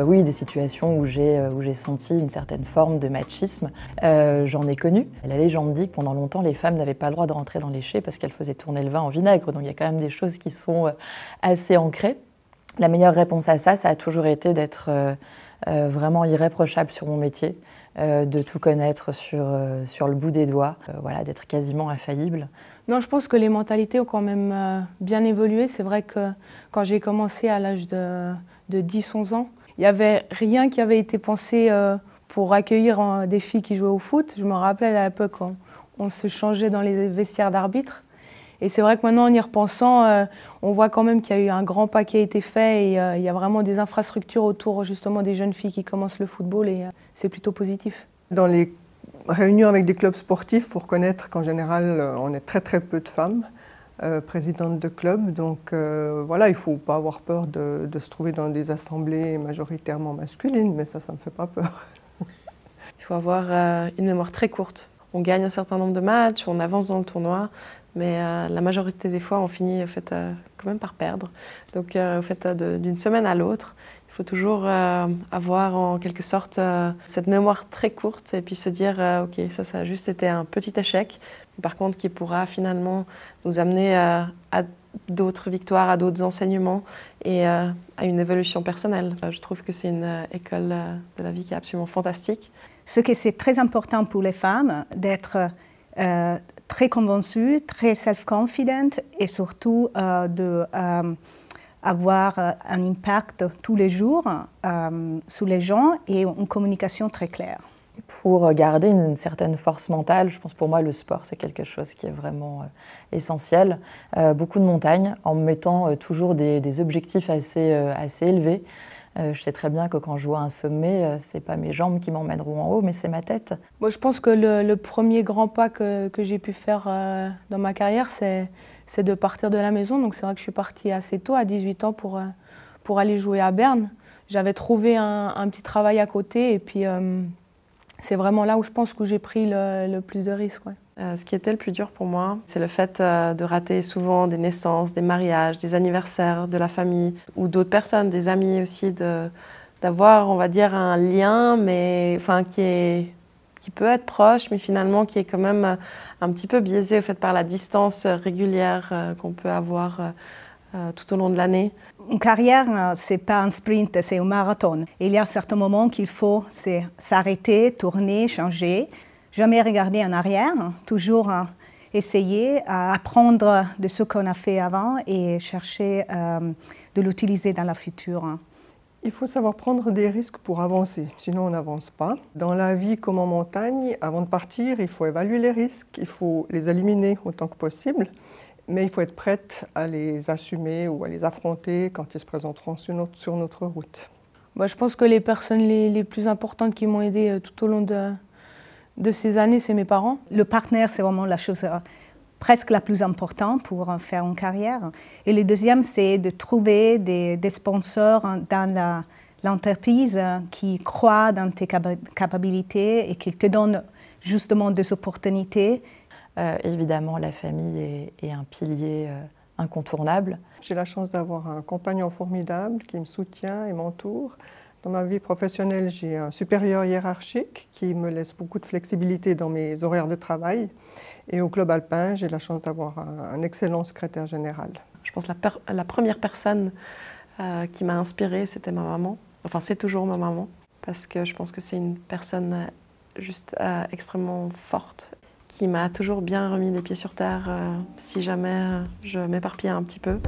Euh, oui, des situations où j'ai, euh, où j'ai senti une certaine forme de machisme, euh, j'en ai connu. La légende dit que pendant longtemps, les femmes n'avaient pas le droit de rentrer dans les chais parce qu'elles faisaient tourner le vin en vinaigre. Donc il y a quand même des choses qui sont assez ancrées. La meilleure réponse à ça, ça a toujours été d'être vraiment irréprochable sur mon métier, de tout connaître sur, sur le bout des doigts, voilà, d'être quasiment infaillible. Non, je pense que les mentalités ont quand même bien évolué. C'est vrai que quand j'ai commencé à l'âge de, de 10-11 ans, il n'y avait rien qui avait été pensé euh, pour accueillir des filles qui jouaient au foot. Je me rappelle à l'époque, on, se changeait dans les vestiaires d'arbitre. Et c'est vrai que maintenant, en y repensant, euh, on voit quand même qu'il y a eu un grand pas qui a été fait et euh, il y a vraiment des infrastructures autour justement des jeunes filles qui commencent le football et c'est plutôt positif. Dans les réunions avec des clubs sportifs, pour connaître qu'en général, on est très très peu de femmes. Euh, présidente de club. Donc euh, voilà, il ne faut pas avoir peur de, se trouver dans des assemblées majoritairement masculines, mais ça, ça ne me fait pas peur. il faut avoir euh, une mémoire très courte. On gagne un certain nombre de matchs, on avance dans le tournoi, mais la majorité des fois, on finit en fait, quand même par perdre. Donc en fait, d'une semaine à l'autre, faut toujours euh, avoir en quelque sorte euh, cette mémoire très courte et puis se dire euh, ok ça ça a juste été un petit échec par contre qui pourra finalement nous amener à d'autres victoires, à d'autres enseignements et à une évolution personnelle. Je trouve que c'est une école de la vie qui est absolument fantastique. Ce que c'est très important pour les femmes d'être très convaincues, très self-confident et surtout de avoir euh, un impact tous les jours euh, sur les gens et une communication très claire. Pour garder une certaine force mentale, je pense pour moi le sport c'est quelque chose qui est vraiment euh, essentiel. beaucoup de montagnes en mettant toujours des, des objectifs assez, assez élevés. Euh, je sais très bien que quand je vois un sommet, ce euh, c'est pas mes jambes qui m'emmèneront en haut, mais c'est ma tête. Moi, je pense que le, premier grand pas que, j'ai pu faire euh, dans ma carrière, c'est de partir de la maison. Donc, c'est vrai que je suis partie assez tôt, à 18 ans, pour, pour aller jouer à Berne. J'avais trouvé un, petit travail à côté, et puis c'est vraiment là où je pense que j'ai pris le, plus de risques. Euh, ce qui était le plus dur pour moi, c'est le fait euh, de rater souvent des naissances, des mariages, des anniversaires de la famille ou d'autres personnes, des amis aussi, d'avoir, on va dire, un lien, mais enfin qui est qui peut être proche, mais finalement qui est quand même euh, un petit peu biaisé fait par la distance régulière qu'on peut avoir tout au long de l'année. Une carrière, c'est pas un sprint, c'est un marathon. Il y a certains moments qu'il faut s'arrêter, tourner, changer, jamais regarder en arrière, hein. toujours hein, essayer à euh, apprendre de ce qu'on a fait avant et chercher euh, de l'utiliser dans la future. Hein. Il faut savoir prendre des risques pour avancer, sinon on n'avance pas. Dans la vie comme en montagne, avant de partir, il faut évaluer les risques, il faut les éliminer autant que possible, mais il faut être prête à les assumer ou à les affronter quand ils se présenteront sur notre, sur notre route. Moi, je pense que les personnes les, les plus importantes qui m'ont aidé euh, tout au long de, de ces années, c'est mes parents. Le partenaire, c'est vraiment la chose euh, presque la plus importante pour euh, faire une carrière. Et le deuxième, c'est de trouver des, sponsors hein, dans l'entreprise euh, qui croient dans tes capacités et qui te donnent justement des opportunités. évidemment, la famille est, un pilier incontournable. J'ai la chance d'avoir un compagnon formidable qui me soutient et m'entoure. Dans ma vie professionnelle, j'ai un supérieur hiérarchique qui me laisse beaucoup de flexibilité dans mes horaires de travail. Et au Club Alpin, j'ai la chance d'avoir un, excellent secrétaire général. Je pense que la, première personne euh, qui m'a inspirée, c'était ma maman. Enfin, c'est toujours ma maman, parce que je pense que c'est une personne euh, juste euh, extrêmement forte qui m'a toujours bien remis les pieds sur terre si jamais je m'éparpillais un petit peu.